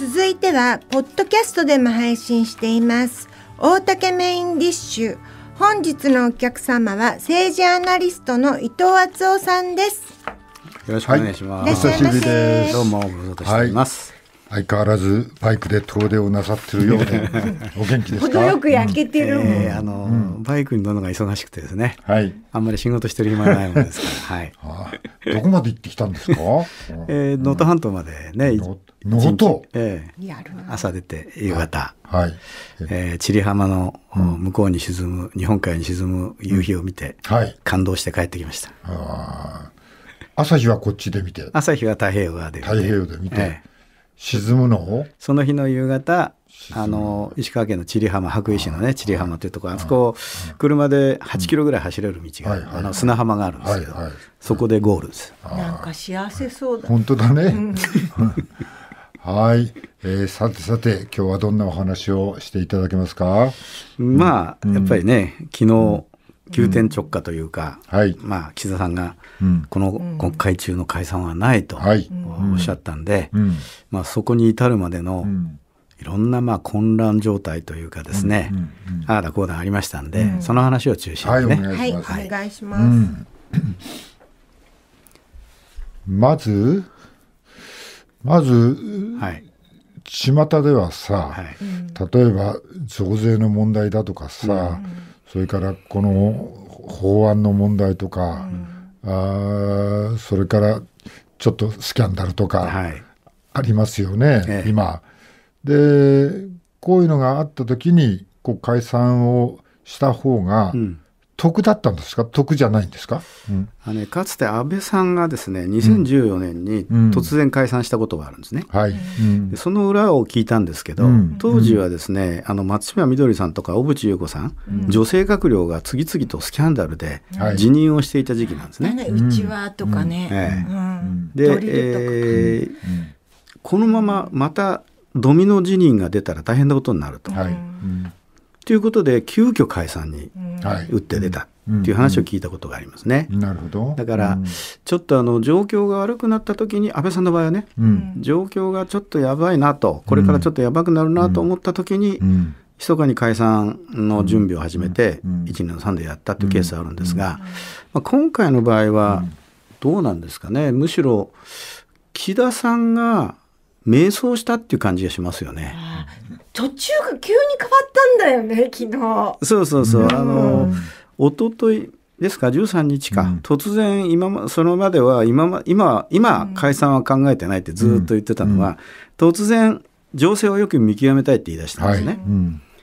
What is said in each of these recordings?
続いてはポッドキャストでも配信しています大竹メインディッシュ本日のお客様は政治アナリストの伊藤敦夫さんですよろしくお願いします、はい、どうもご無沙汰しています、はい相変わらずバイクで遠出をなさってるようで、お元気ですか。よく焼けてる、うんえー、あの、うん、バイクに乗るのが忙しくてですね。はい。あんまり仕事してる暇ないもんですから。はい。どこまで行ってきたんですか。ええ能登半島までね。能登。ええー、朝出て夕方。はい。ええー、千里浜の、うん、向こうに沈む、日本海に沈む夕日を見て。はい。感動して帰ってきました。ああ。朝日はこっちで見て。朝日は太平洋側で太平洋で見て。えー沈むのその日の夕方あの石川県の千里浜羽咋市のね千里浜っていうところあそこ車で8キロぐらい走れる道が、うん、あ砂浜があるんですけど、はいはい、そこでゴールですなんか幸せそうだ本当だね、はい、えー、さてさて今日はどんなお話をしていただけますかまあ、うん、やっぱりね昨日急転直下というか、うんはい、まあ、岸田さんがこの国会中の解散はないとおっしゃったんで、うんうん、まあ、そこに至るまでのいろんなまあ混乱状態というかですね、ああだこうだありましたんで、その話を中心にね。はい、お願いします。はい、まず、まず、はい、巷ではさ、例えば増税の問題だとかさ、うんそれからこの法案の問題とか、うん、あそれからちょっとスキャンダルとかありますよね、はい今。でこういうのがあった時にこう解散をした方が、うん得だったんですか得じゃないんですか、うん、あかつて安倍さんがですね2014年に突然解散したことがあるんですね、うんうんで、その裏を聞いたんですけど、当時はですねあの松島みどりさんとか小渕優子さん、女性閣僚が次々とスキャンダルで辞任をしていた時期なんですね。うちわとかね、ええ、で、えー、このまままたドミノ辞任が出たら大変なことになると。はいということで急遽解散に打って出た。っていう話を聞いたことがありますね。なるほど。だから、ちょっとあの状況が悪くなった時に安倍さんの場合はね、状況がちょっとやばいなと、これからちょっとやばくなるなと思った時に、密かに解散の準備を始めて、1年3でやったというケースがあるんですが、まあ、今回の場合はどうなんですかね、むしろ木田さんが迷走したっていう感じがしますよね。途中が急に変わったんだよね昨日そうそうそう、うん、あの一昨日ですか13日か、うん、突然今、そのまでは今、今今解散は考えてないってずっと言ってたのは、うん、突然情勢をよく見極めたいって言い出したんですね、はい、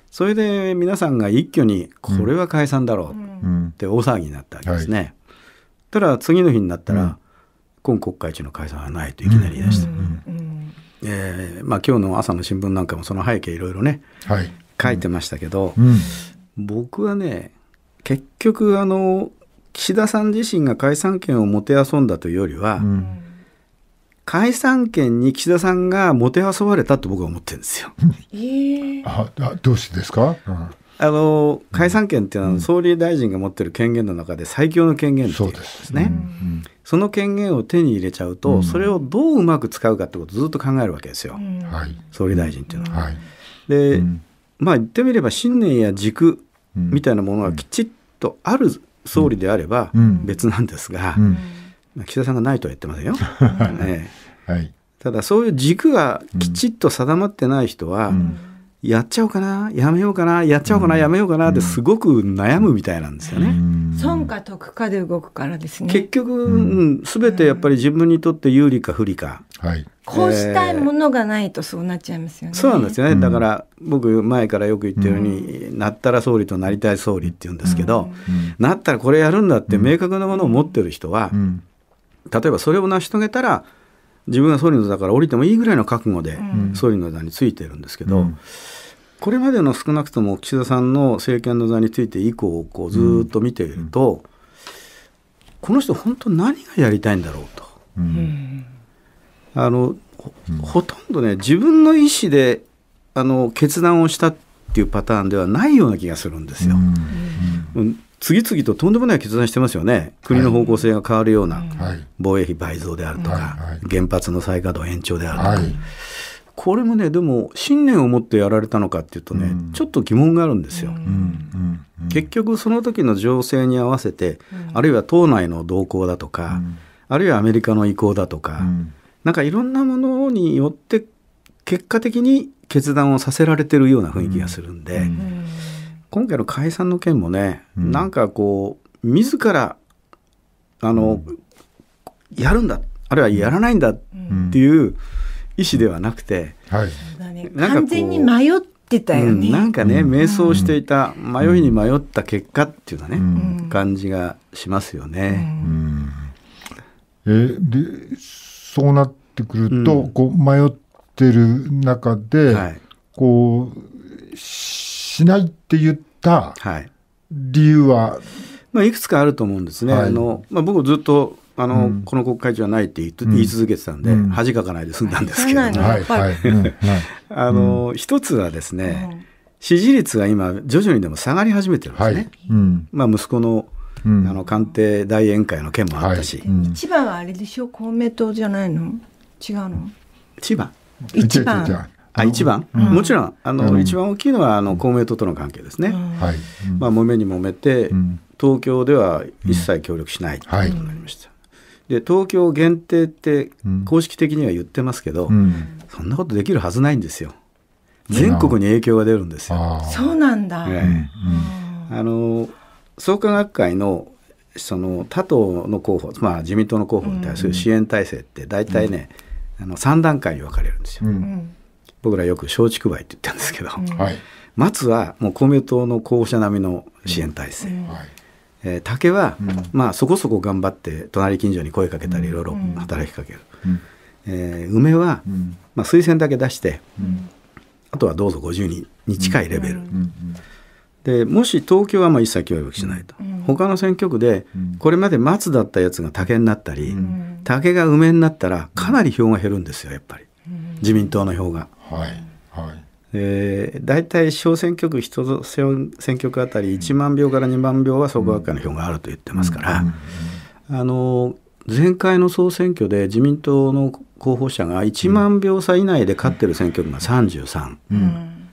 それで皆さんが一挙にこれは解散だろうって大騒ぎになったわけですね、はい、ただ次の日になったら、今国会中の解散はないといきなり言い出した、えーまあ、今日の朝の新聞なんかもその背景いろいろね、はい、書いてましたけど、うん、僕はね結局あの岸田さん自身が解散権をもてあそんだというよりは、うん、解散権に岸田さんがもてあそばれたと僕は思ってるんですよ。え ー、あどうしてですか、うんあの解散権っていうのは総理大臣が持っている権限の中で最強の権限うんですね。その権限を手に入れちゃうと、それをどううまく使うかってことをずっと考えるわけですよ、総理大臣っていうのは。で、まあ言ってみれば信念や軸みたいなものがきちっとある総理であれば別なんですが、岸田さんがないとは言ってませんよ。ね、ただそういう軸がきちっと定まってない人は、やっちゃおうかなやめようかなやっちゃおうかな、やめようかなってすごく悩むみたいなんですよね。損か得かで動くからですね。結局すべ、てやっぱり自分にとって有利か不利か。はいこうしたいものがないとそうなっちゃいますよね。そうなんですよね。だから僕前からよく言ったように、なったら総理となりたい総理って言うんですけど、なったらこれやるんだって明確なものを持ってる人は、うん例えばそれを成し遂げたら自分が総理の座から降りてもいいぐらいの覚悟で総理の座についてるんですけど。これまでの少なくとも岸田さんの政権の座について以降ずっと見ていると、うん、この人本当何がやりたいんだろうと。うん、あのほとんどね自分の意思であの決断をしたっていうパターンではないような気がするんですよ。うん、次々ととんでもない決断してますよね、国の方向性が変わるような、防衛費倍増であるとか、はいはい、原発の再稼働延長であるとか。これもねでも信念を持ってやられたのかっていうとね、うん、ちょっと疑問があるんですよ。うん、結局その時の情勢に合わせて、うん、あるいは党内の動向だとか、あるいはアメリカの意向だとか、うん、なんかいろんなものによって結果的に決断をさせられてるような雰囲気がするんで、今回の解散の件もね、うん、なんかこう自らあの、やるんだあるいはやらないんだっていう、意思ではなくて、はい、完全に迷ってたよね、うん、なんかね迷走していた、迷いに迷った結果っていうかね、うん、感じがしますよね。うん、えでそうなってくると、こう迷ってる中で、はい、こうしないって言った理由は、はいまあ、いくつかあると思うんですね。はい、あのまあ、僕ずっとあの、うん、この国会中はないって言い続けてたんで、うん、恥かかないで済んだんですけど、はいはい、あの一つはですね、支持率が今徐々にでも下がり始めてるんですね。はいうん、まあ息子のあの官邸大宴会の件もあったし、一番はあれでしょ公明党じゃないの？違うの？一番一番。あ一番、うん、もちろんあの、うん、一番大きいのはあの公明党との関係ですね、うんまあ、揉めに揉めて、東京では一切協力しないということになりました、で東京限定って公式的には言ってますけど、うん、そんなことできるはずないんですよ。全国に影響が出るんですよ。そうなんだ、ね、あの創価学会のその他党の候補、まあ、自民党の候補に対する支援体制って大体ね、うん、あの3段階に分かれるんですよ。うん、僕らよく松竹梅って言ってるんですけど、うん、はもう公明党の候補者並みの支援体制、はい、えー、竹は、うん、まあそこそこ頑張って隣近所に声かけたりいろいろ働きかける、うん、えー、梅は、うん、まあ、推薦だけ出して、あとはどうぞ50人に近いレベル、でもし東京はまあ一切協力しないと、他の選挙区でこれまで松だったやつが竹になったり、竹が梅になったらかなり票が減るんですよやっぱり自民党の票が。はいはいえ大体小選挙区1選挙区あたり1万票から2万票は総合学会の票があると言ってますから、あの前回の総選挙で自民党の候補者が1万票差以内で勝ってる選挙区が33、うん、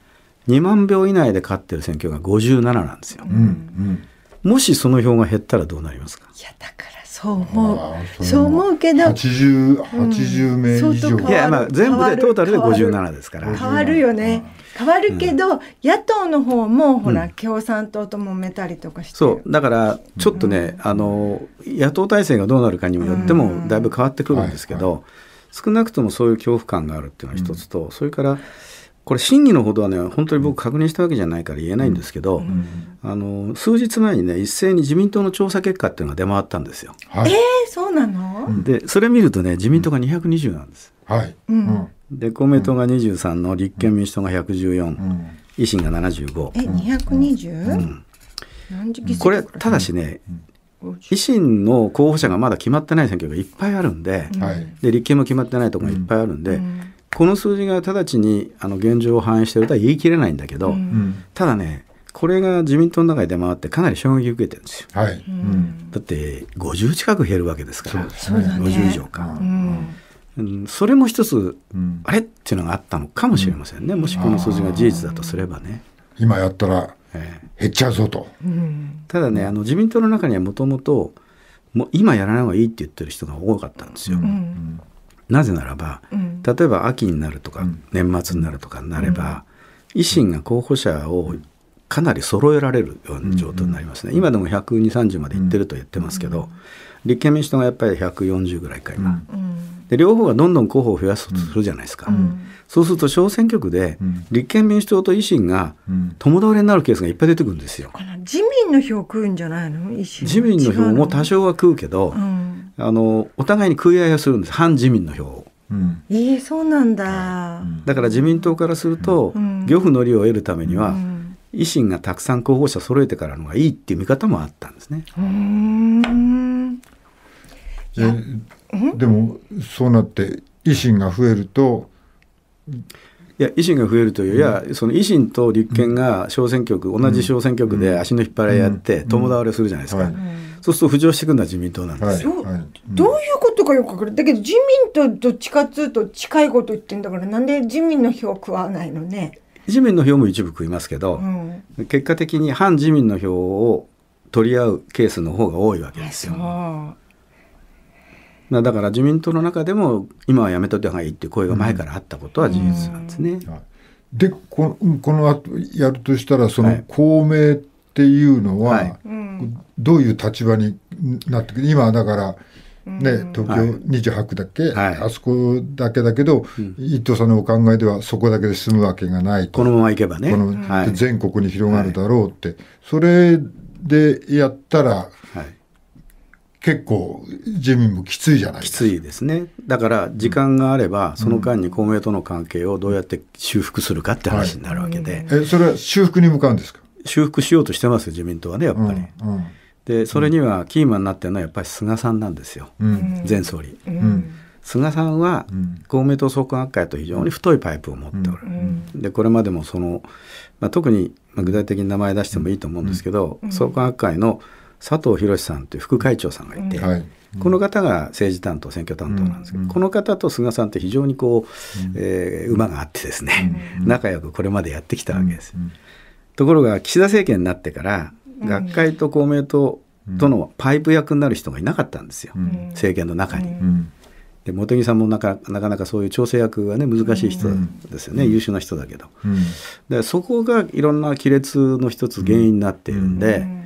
2万票以内で勝ってる選挙が57なんですよ。うんうん、もしその票が減ったらどうなりますかいやだからそう思う、そう思うけど80、八十名以上、いやまあ全部でトータルで57ですから変わるよね、変わるけど、野党の方もほら、共産党と揉めたりとかしてそうだからちょっとね、あの野党体制がどうなるかにもよってもだいぶ変わってくるんですけど、少なくともそういう恐怖感があるっていうのは一つと、それからこれ真偽のほどはね本当に僕確認したわけじゃないから言えないんですけど、うん、あの数日前にね一斉に自民党の調査結果っていうのが出回ったんですよ。はい、えー、そうなのでそれ見るとね自民党が220なんです。はい、うん、で公明党が23の立憲民主党が114、うん、維新が75。え 220?、うんこれただしね、維新の候補者がまだ決まってない選挙がいっぱいあるんで,、で立憲も決まってないところがいっぱいあるんで、この数字が直ちにあの現状を反映しているとは言い切れないんだけど、うん、ただねこれが自民党の中で出回ってかなり衝撃受けてるんですよ、はい、うん、だって50近く減るわけですからそうです、ね、50以上か、うん、それも一つ、あれっていうのがあったのかもしれませんねもしこの数字が事実だとすればね。今やったら減っちゃうぞと、ただねあの自民党の中にはもともとも今やらない方がいいって言ってる人が多かったんですよ。うんなぜならば、うん、例えば秋になるとか、年末になるとかになれば、維新が候補者をかなり揃えられるような状況になりますね、今でも12030までいってると言ってますけど、立憲民主党がやっぱり140ぐらいか今、で両方がどんどん候補を増やすとするじゃないですか、そうすると小選挙区で立憲民主党と維新が共倒れになるケースがいっぱい出てくるんですよ。自民の票を食うんじゃないの自民の票も多少は食うけど、うんあのお互いに食い合いをするんです反自民の票を。うん、えー、そうなんだ、だから自民党からすると、うん、漁夫の利を得るためには、うん、維新がたくさん候補者揃えてからのがいいっていう見方もあったんですね。うんでもそうなって維新が増えるといや維新が増えるというよりその維新と立憲が小選挙区、同じ小選挙区で足の引っ張り合って、共倒れするじゃないですか、そうすると浮上してくるのは自民党なんです、はい、どういうことかよく分かるだけど自民とどっちかっつうと近いこと言ってるんだからなんで自民の票を食わないのね自民の票も一部食いますけど、うん、結果的に反自民の票を取り合うケースの方が多いわけですよ。だから自民党の中でも今はやめといた方がいいっていう声が前からあったことは事実なんですね。でこのこの後やるとしたらその公明っていうのは、どういう立場になってくる今だから。ね、東京28区だけ、はい、あそこだけだけど、はい、伊藤さんのお考えではそこだけで済むわけがないこのままいけばねこの、はい、全国に広がるだろうって、それでやったら、結構自民もきついじゃないですか。きついですね。だから時間があれば、その間に公明との関係をどうやって修復するかって話になるわけで。はい、えそれは修復に向かうんですか修復しようとしてます自民党はねやっぱり。うんうん、でそれにはキーマンになってるのはやっぱり菅さんなんですよ、うん、前総理。菅さんは公明党創価学会と非常に太いパイプを持っておる、でこれまでもその、まあ、特に具体的に名前出してもいいと思うんですけど、創価学会の、佐藤博さんという副会長さんがいて、うんはい、この方が政治担当選挙担当なんですけど、うんうん、この方と菅さんって非常にこう、うん、えー、馬があってですね、うんうん、仲良くこれまでやってきたわけです。うんうん、ところが岸田政権になってから学会と公明党とのパイプ役になる人がいなかったんですよ、うん、政権の中に。で茂木さんもなかなかそういう調整役がね難しい人ですよね、うん、優秀な人だけど、うん、でそこがいろんな亀裂の一つ原因になっているんで、うん、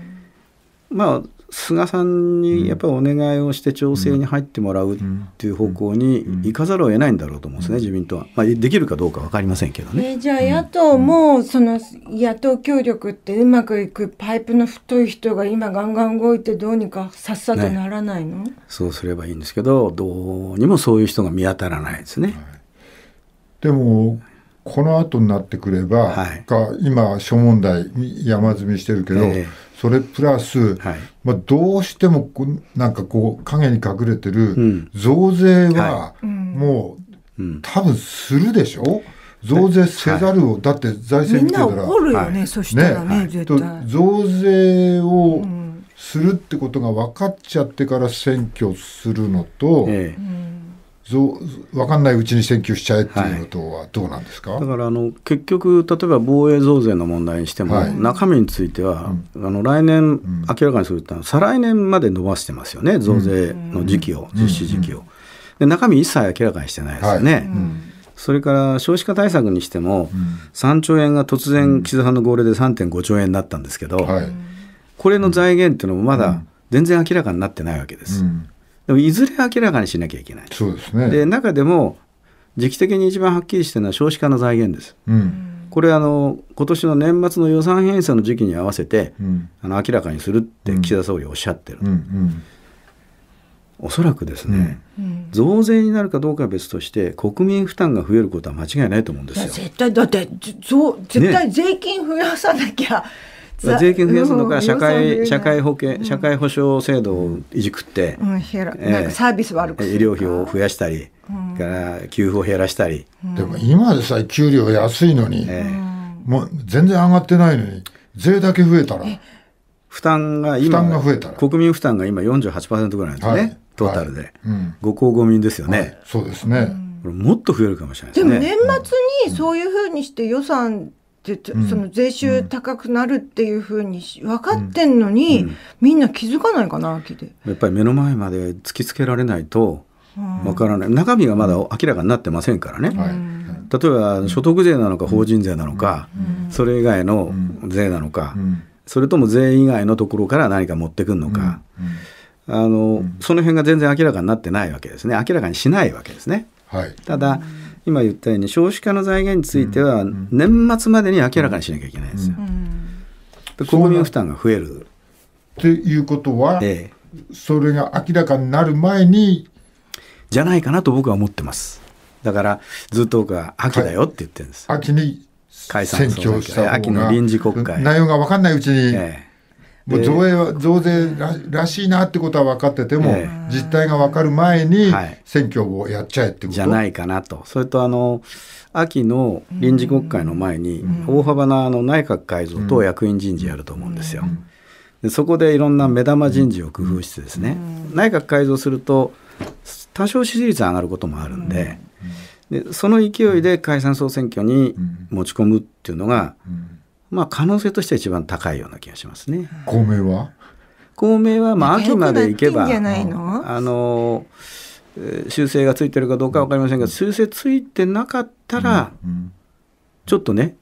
まあ菅さんにやっぱりお願いをして調整に入ってもらうという方向に行かざるを得ないんだろうと思うんですね、自民党は。まあ、できるかどうか分かりませんけどね。えー、じゃあ、野党も、その野党協力ってうまくいくパイプの太い人が今、ガンガン動いて、どうにかさっさとならないの、ね、そうすればいいんですけど、どうにもそういう人が見当たらないですね。はい、でもこの後になってくれば、はい、今、諸問題、山積みしてるけど、えー、それプラス、はい、まあ、どうしてもこなんかこう、影に隠れてる増税は、もう、うんはい、多分するでしょ、増税せざるを、だって財政見てたら。怒るよね、そしたらね、ね増税を、するってことが分かっちゃってから選挙するのと、えーぞ分かんないうちに請求しちゃえっていうことはどうなんですか、はい、だからあの結局、例えば防衛増税の問題にしても、はい、中身については、うん、あの来年、明らかにすると再来年まで伸ばしてますよね、増税の時期を、うん、実施時期を。で中身一切明らかにしてないですよね。はいうんそれから少子化対策にしても、3兆円が突然、岸田さんの号令で3.5兆円になったんですけど、これの財源っていうのもまだ全然明らかになってないわけです。うんでもいずれ明らかにしなきゃいけないそうですねで中でも時期的に一番はっきりしてるのは少子化の財源です、うん、これあの今年の年末の予算編成の時期に合わせて、うん、あの明らかにするって岸田総理おっしゃってる、うん、おそらくですね、増税になるかどうかは別として国民負担が増えることは間違いないと思うんですよ絶対だって絶対税金増やさなきゃ、ね税金増やすのか社会社会保険、社会保障制度をいじくって、うん、なんかサービス悪く医療費を増やしたり、から給付を減らしたり、でも今でさえ給料安いのに、もう全然上がってないのに税だけ増えたら負担が今負担が増えたら国民負担が今48%ぐらいなんですね、はい、トータルで、はいうん、ご公ご民ですよね、はい、そうですね、これもっと増えるかもしれない、ね、でも年末にそういうふうにして予算ってその税収高くなるっていうふうに分かってんのに、みんな気づかないかな秋で。やっぱり目の前まで突きつけられないと分からない、中身がまだ明らかになってませんからね、例えば所得税なのか法人税なのか、それ以外の税なのか、それとも税以外のところから何か持ってくるのか、あのその辺が全然明らかになってないわけですね明らかにしないわけですね。はい、ただ、今言ったように少子化の財源については年末までに明らかにしなきゃいけないんですよ。で国民負担が増える。っていうことは、ええ、それが明らかになる前にじゃないかなと僕は思ってます。だからずっと僕は秋だよって言ってるんです。秋に解散選挙秋の臨時国会。内容が分かんないうちに、ええもう増税増税らしいなってことは分かってても、実態が分かる前に選挙をやっちゃえってこと、じゃないかなと、それとあの秋の臨時国会の前に、大幅なあの内閣改造と役員人事やると思うんですよ。でそこでいろんな目玉人事を工夫してですね、内閣改造すると、多少支持率上がることもあるんで。でその勢いで解散総選挙に持ち込むっていうのが、うんまあ可能性としては一番高いような気がしますね。公明は公明はまあ秋までいけばあの修正がついてるかどうか分かりませんが修正ついてなかったらちょっとね、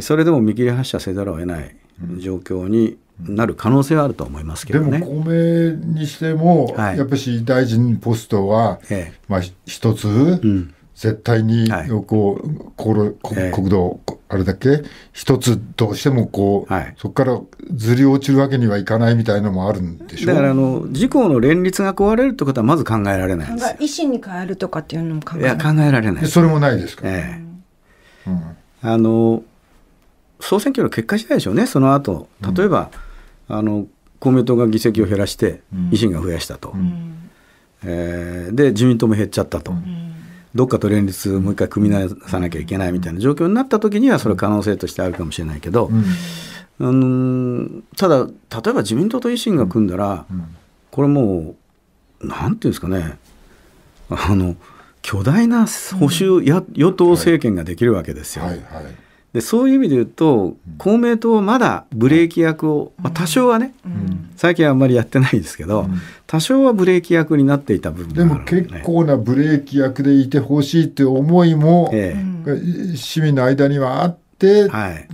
それでも見切り発車せざるを得ない状況になる可能性はあると思いますけどね。でも公明にしても、やっぱし大臣ポストは、まあ一つ、うん絶対にこう、国道、あれだけ、一つどうしてもこう、はい、そこからずり落ちるわけにはいかないみたいのもあるんでしょうだからあの自公の連立が壊れるということはまず考えられないです維新に変えるとかっていうのも考えられないいや考えられないそれもないですか、ええ、うん、あの総選挙の結果次第でしょうねその後例えば、うん、あの公明党が議席を減らして、維新が増やしたと、うん、えー、で自民党も減っちゃったと。うんどっかと連立もう一回組み直さなきゃいけないみたいな状況になった時にはそれは可能性としてあるかもしれないけど、うん、ただ例えば自民党と維新が組んだら、うん、これもう何て言うんですかねあの巨大な保守与党政権ができるわけですよ。はいはいはいでそういう意味で言うと公明党はまだブレーキ役を、まあ、多少はね、うん、最近はあんまりやってないですけど、うん、多少はブレーキ役になっていた部分で、ね、も結構なブレーキ役でいてほしいという思いも、ええ、市民の間にはあって、はい、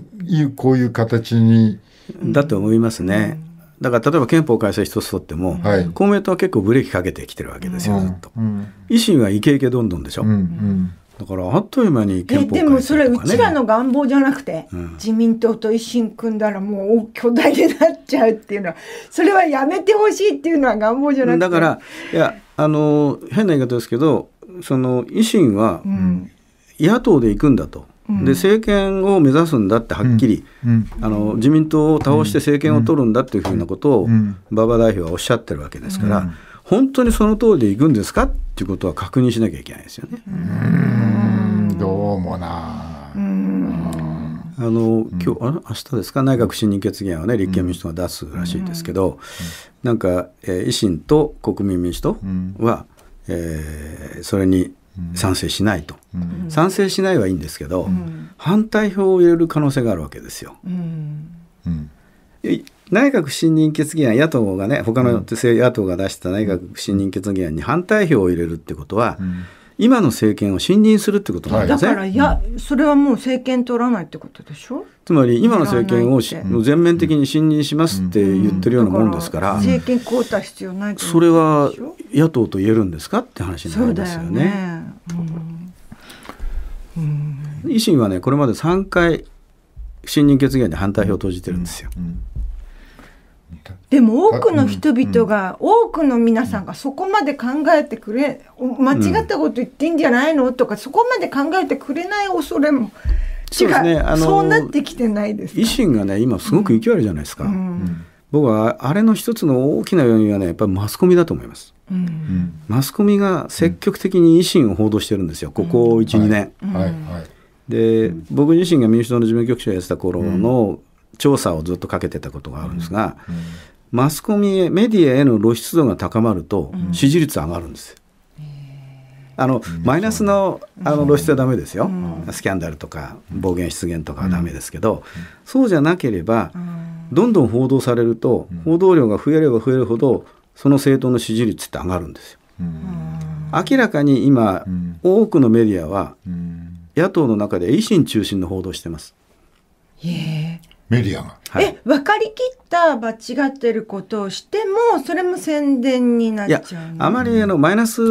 こういう形に。だと思いますね。だから例えば憲法改正一つとっても、はい、公明党は結構ブレーキかけてきてるわけですよずっと、うん、維新はイケイケどんどんでしょ、うんうん、だからあっという間に憲法改正とか、ね、でもそれうちらの願望じゃなくて、うん、自民党と維新組んだらもう巨大になっちゃうっていうのはそれはやめてほしいっていうのは願望じゃなくてだからいやあの変な言い方ですけどその維新は野党で行くんだと。うん、で政権を目指すんだってはっきり、うん、あの自民党を倒して政権を取るんだっていうふうなことを馬場代表はおっしゃってるわけですから、本当にその通りでいくんですかっていうことは確認しなきゃいけないですよね。うんどうもなあの今日、あ明日ですか内閣不信任決議案をね立憲民主党が出すらしいですけど、なんか、えー、維新と国民民主党は、うん、えー、それに賛成しないと、うん、賛成しないはいいんですけど、うん、反対票を入れる可能性があるわけですよ。うん、内閣不信任決議案、野党がね、他の政野党が出した内閣不信任決議案に反対票を入れるってことは、うん今の政権を信任するってことなんですね。だからいや、それはもう政権取らないってことでしょ。うつまり今の政権をし全面的に信任しますって言ってるようなもんですから、うんうん、から政権交代必要ないそれは野党と言えるんですかって話になりますよね。維新はねこれまで3回不信任決議案に反対票を投じてるんですよ。でも多くの人々が、多くの皆さんがそこまで考えてくれ間違ったこと言ってんじゃないのとかそこまで考えてくれない恐れも違うそう,、ね、あのそうなってきてないです維新がね今すごく勢いあるじゃないですか、うん、僕はあれの一つの大きな要因はねやっぱりマスコミだと思います、うん、マスコミが積極的に維新を報道してるんですよここ12、うん、年。はいはい、はいで僕自身が民主党の事務局長をやってた頃の調査をずっとかけてたことがあるんですが、うんうん、マスコミへメディアへの露出度が高まると支持率上がるんです。あのマイナスのあの露出はダメですよ、スキャンダルとか暴言出現とかはダメですけど、そうじゃなければどんどん報道されると報道量が増えれば増えるほどその政党の支持率って上がるんですよ。明らかに今、多くのメディアは、野党の中で維新中心の報道してます。メディアが。はい、え分かりきった間違ってることをしてもそれも宣伝になっちゃうあまりあのマイナス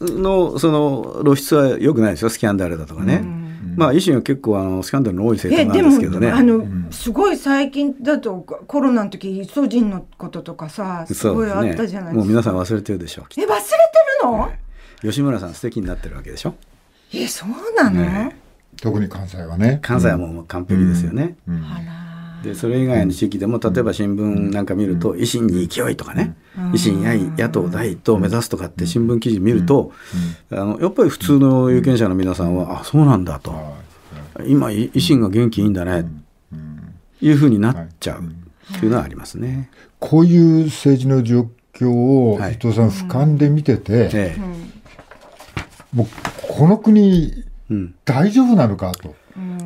のその露出はよくないですよスキャンダルだとかね。うんまあ、維新は結構あのスキャンダルの多い政党なんですけどね。あの、うん、すごい最近だとコロナの時イソジンのこととかさすごいあったじゃないですか、ね、もう皆さん忘れてるでしょうえ忘れてるの、ね、吉村さん素敵になってるわけでしょえそうなの、ね、特に関西はね関西はもう完璧ですよね、うんうん、あらでそれ以外の地域でも例えば新聞なんか見ると維新に勢いとかね維新や野党第一党を目指すとかって新聞記事見るとあのやっぱり普通の有権者の皆さんはあそうなんだと今維新が元気いいんだねいうふうになっちゃうっていうのはありますね。こういう政治の状況を伊藤さん俯瞰で見てて、はいもうこの国大丈夫なのかと。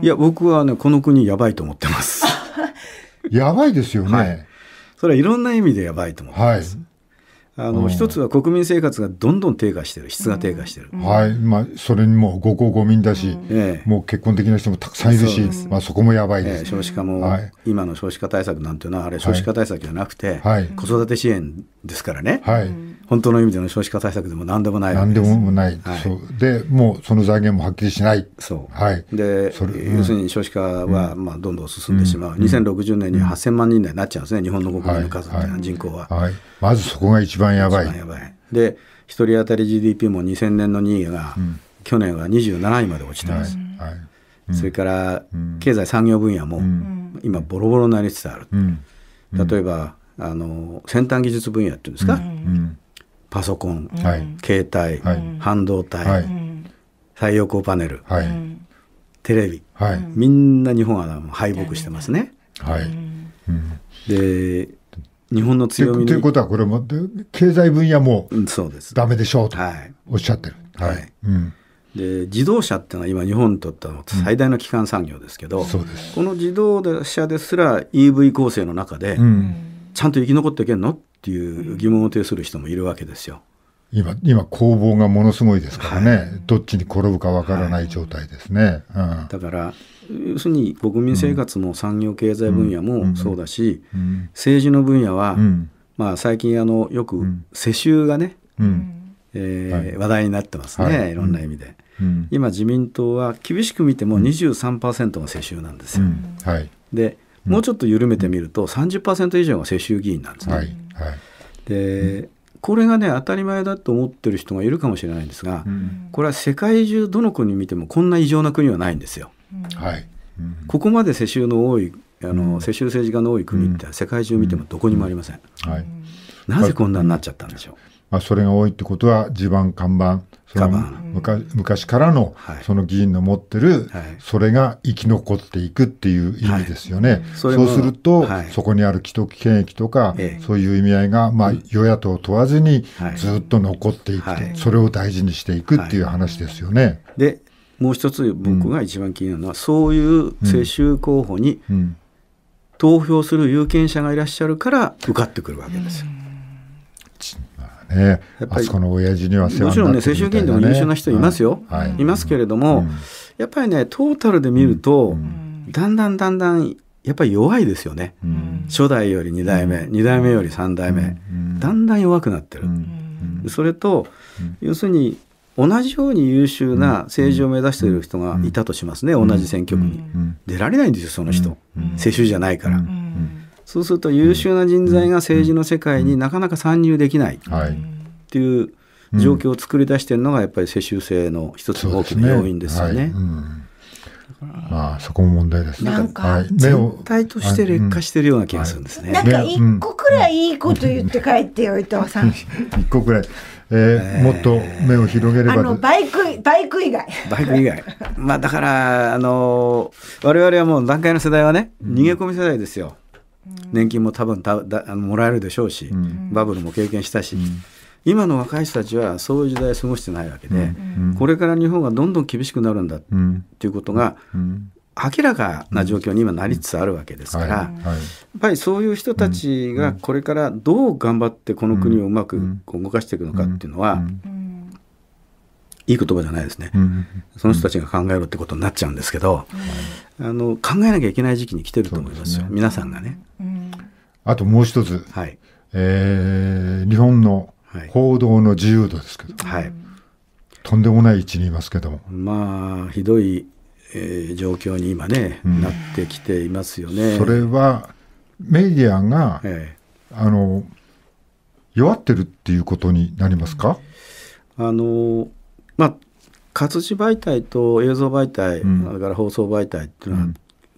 いや僕はねこの国やばいと思ってます。やばいですよね、はい、それはいろんな意味でやばいと思ってます、はい、あの、一つは国民生活がどんどん低下してる質が低下してる、うん、はいまあ、それにもご公ご民だし、うん、もう結婚的な人もたくさんいるし、まあ、そこもやばいです、ねえー、少子化も、はい、今の少子化対策なんていうのはあれ少子化対策じゃなくて、はい、子育て支援ですからね、はい、本当の意味での少子化対策でも何でもない何でもない、はい、そうでもうその財源もはっきりしないそう、はい、で、うん、要するに少子化はまあどんどん進んでしまう、うん、2060年に8000万人台になっちゃうんですね日本の国民の数って、いは人口は、はい、まずそこが一番やばいやばいで1人当たり GDP も2000年の2位が、うん、去年は27位まで落ちてます、はい、はいそれから経済産業分野も今ボロボロになりつつある、例えばあの先端技術分野っていうんですか、うん、パソコン、はい、携帯、はい、半導体、はい、太陽光パネル、テレビ、みんな日本は敗北してますね。で日本の強みということはこれも経済分野もダメでしょうとおっしゃってる。はいで自動車っていうのは今日本にとっては最大の基幹産業ですけど、うん、この自動車ですら EV 構成の中で、うんちゃんと生き残っていけんのっていう疑問を呈する人もいるわけですよ。今、今攻防がものすごいですからね、はい、どっちに転ぶかわからない状態ですね。はいうん、だから、要するに国民生活も産業経済分野もそうだし、うんうん、政治の分野は、まあ、最近あの、よく世襲がね、えーはい、話題になってますね、い、ろんな意味で。今、自民党は厳しく見ても23%が世襲なんですよ。でもうちょっと緩めてみると30%以上が世襲議員なんですね。はいはい、でこれがね当たり前だと思ってる人がいるかもしれないんですが、うん、これは世界中どの国見てもこんな異常な国はないんですよ。はい、ここまで世襲の多いあの、うん、世襲政治家の多い国って世界中見てもどこにもありません。はい、なぜこんなになっちゃったんでしょう。まあ、それが多いってことは地盤看板昔からの、その議員の持ってる、それが生き残っていくっていう意味ですよね。そうすると、そこにある既得権益とか、そういう意味合いが、まあ、与野党問わずにずっと残っていくと、それを大事にしていくっていう話ですよね。で、もう一つ僕が一番気になるのは、そういう世襲候補に投票する有権者がいらっしゃるから受かってくるわけですよ。まあね、あそこの親父には世話になもちろんね世襲議員でも優秀な人いますよ、はいはい、いますけれども、うん、やっぱりねトータルで見ると、うん、だんだんだんだんやっぱり弱いですよね、うん、初代より2代目、2代目より3代目、だんだん弱くなってる、それと、要するに同じように優秀な政治を目指している人がいたとしますね、同じ選挙区に、出られないんですよその人、世襲じゃないから。そうすると優秀な人材が政治の世界になかなか参入できないっていう状況を作り出しているのがやっぱり世襲制の一つの大きな要因ですよね。まあそこも問題ですね。なんか全体として劣化してるような気がするんですね。なんか一個くらいいいこと言って帰ってよ伊藤さん。一個くらい。えー、もっと目を広げれば、あのバイクバイク以外バイク以外まあだからあの我々はもう段階の世代はね逃げ込み世代ですよ、年金も多分ただもらえるでしょうし、バブルも経験したし、今の若い人たちはそういう時代を過ごしてないわけで、これから日本がどんどん厳しくなるんだっていうことが、明らかな状況に今なりつつあるわけですから、やっぱりそういう人たちがこれからどう頑張ってこの国をうまく動かしていくのかっていうのは、いい言葉じゃないですね、うん、その人たちが考えろってことになっちゃうんですけど、うん、あの考えなきゃいけない時期に来てると思いますよ、すね、皆さんがね、うん。あともう一つ、はいえー、日本の報道の自由度ですけど、はい、とんでもない位置にいますけども。まあひどい、えー、状況に今ね、なってきていますよね。それはメディアが、ええ、あの弱ってるっていうことになりますかあのまあ活字媒体と映像媒体、うん、だから放送媒体っていうのは、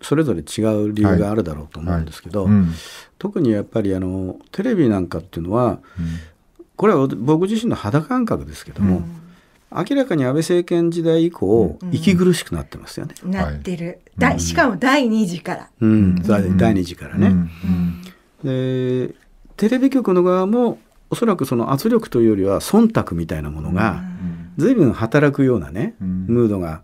それぞれ違う理由があるだろうと思うんですけど、はいはいうん、特にやっぱりあのテレビなんかっていうのは、うん、これは僕自身の肌感覚ですけども、明らかに安倍政権時代以降、息苦しくなってますよね。なってる、だしかも第2次から。うん、第2次からね。でテレビ局の側もおそらくその圧力というよりは忖度みたいなものが、うん随分働くようなね、ムードが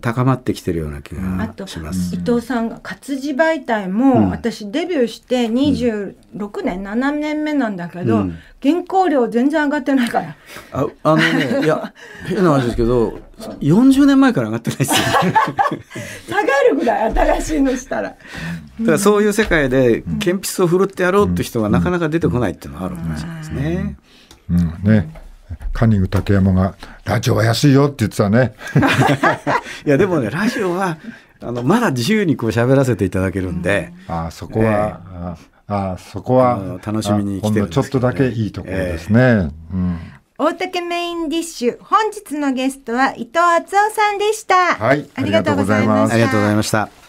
高まってきてるような気がします。伊藤さんが活字媒体も、私デビューして26年、うん、7年目なんだけど、うん、原稿料全然上がってないから。ああのねいや 変な話ですけど40年前から上がってないですよ。下がるぐらい新しいのしたら。だからそういう世界で鉛筆を振るってやろうって人がなかなか出てこないっていうのはあるかもしれないですね。うん、ねカンニング竹山が「ラジオは安いよ」って言ってたね いやでもねラジオはあのまだ自由にこう喋らせていただけるんで、うん、あそこは、えー、ああそこは楽しみに来てるんです、ね、ちょっとだけいいところですね、えー、うん大竹メインディッシュ本日のゲストは伊藤敦夫さんでした、はい、ありがとうございましたありがとうございました